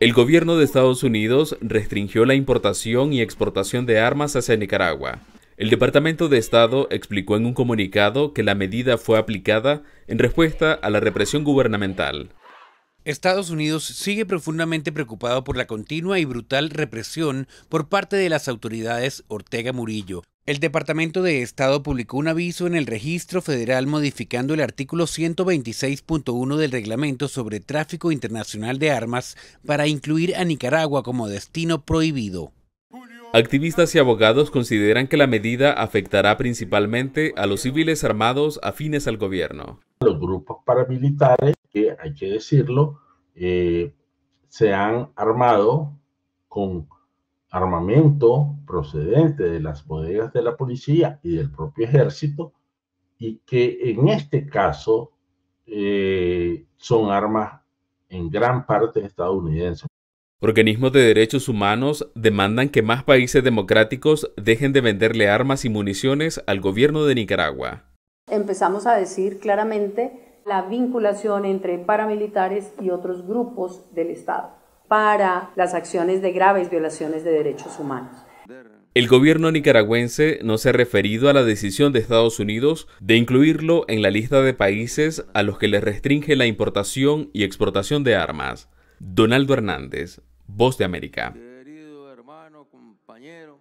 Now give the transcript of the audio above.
El gobierno de Estados Unidos restringió la importación y exportación de armas hacia Nicaragua. El Departamento de Estado explicó en un comunicado que la medida fue aplicada en respuesta a la represión gubernamental. Estados Unidos sigue profundamente preocupado por la continua y brutal represión por parte de las autoridades Ortega Murillo. El Departamento de Estado publicó un aviso en el Registro Federal modificando el artículo 126.1 del Reglamento sobre Tráfico Internacional de Armas para incluir a Nicaragua como destino prohibido. Activistas y abogados consideran que la medida afectará principalmente a los civiles armados afines al gobierno los grupos paramilitares que, hay que decirlo, eh, se han armado con armamento procedente de las bodegas de la policía y del propio ejército y que en este caso eh, son armas en gran parte estadounidenses. Organismos de derechos humanos demandan que más países democráticos dejen de venderle armas y municiones al gobierno de Nicaragua. Empezamos a decir claramente la vinculación entre paramilitares y otros grupos del Estado para las acciones de graves violaciones de derechos humanos. El gobierno nicaragüense no se ha referido a la decisión de Estados Unidos de incluirlo en la lista de países a los que le restringe la importación y exportación de armas. Donaldo Hernández, Voz de América. compañero.